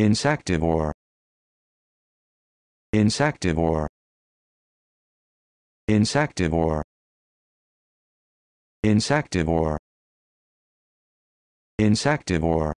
insectivore insectivore insectivore insectivore insectivore